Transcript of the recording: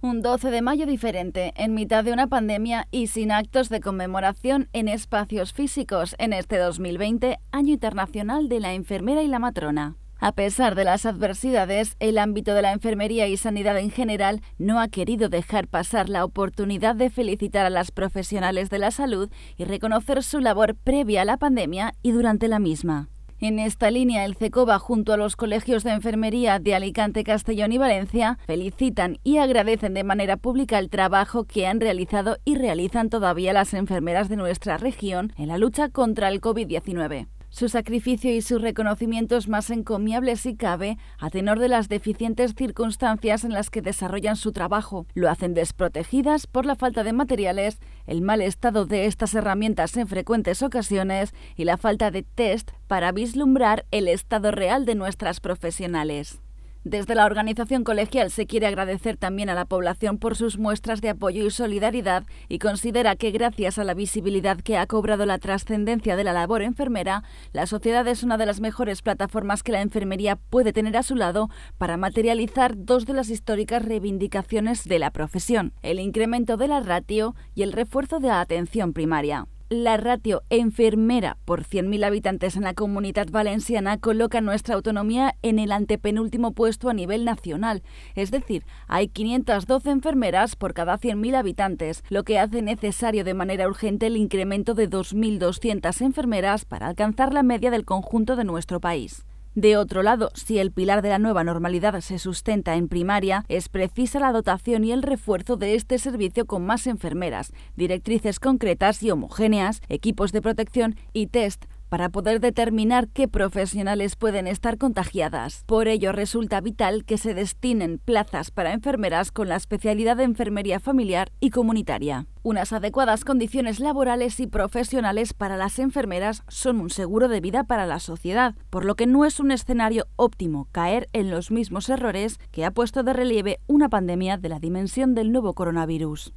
Un 12 de mayo diferente, en mitad de una pandemia y sin actos de conmemoración en espacios físicos en este 2020, Año Internacional de la Enfermera y la Matrona. A pesar de las adversidades, el ámbito de la enfermería y sanidad en general no ha querido dejar pasar la oportunidad de felicitar a las profesionales de la salud y reconocer su labor previa a la pandemia y durante la misma. En esta línea, el CECOBA, junto a los colegios de enfermería de Alicante, Castellón y Valencia, felicitan y agradecen de manera pública el trabajo que han realizado y realizan todavía las enfermeras de nuestra región en la lucha contra el COVID-19. Su sacrificio y sus reconocimientos más encomiables si cabe, a tenor de las deficientes circunstancias en las que desarrollan su trabajo. Lo hacen desprotegidas por la falta de materiales, el mal estado de estas herramientas en frecuentes ocasiones y la falta de test para vislumbrar el estado real de nuestras profesionales. Desde la organización colegial se quiere agradecer también a la población por sus muestras de apoyo y solidaridad y considera que gracias a la visibilidad que ha cobrado la trascendencia de la labor enfermera, la sociedad es una de las mejores plataformas que la enfermería puede tener a su lado para materializar dos de las históricas reivindicaciones de la profesión, el incremento de la ratio y el refuerzo de la atención primaria la ratio enfermera por 100.000 habitantes en la comunidad valenciana coloca nuestra autonomía en el antepenúltimo puesto a nivel nacional. Es decir, hay 512 enfermeras por cada 100.000 habitantes, lo que hace necesario de manera urgente el incremento de 2.200 enfermeras para alcanzar la media del conjunto de nuestro país. De otro lado, si el pilar de la nueva normalidad se sustenta en primaria, es precisa la dotación y el refuerzo de este servicio con más enfermeras, directrices concretas y homogéneas, equipos de protección y test para poder determinar qué profesionales pueden estar contagiadas. Por ello resulta vital que se destinen plazas para enfermeras con la especialidad de enfermería familiar y comunitaria. Unas adecuadas condiciones laborales y profesionales para las enfermeras son un seguro de vida para la sociedad, por lo que no es un escenario óptimo caer en los mismos errores que ha puesto de relieve una pandemia de la dimensión del nuevo coronavirus.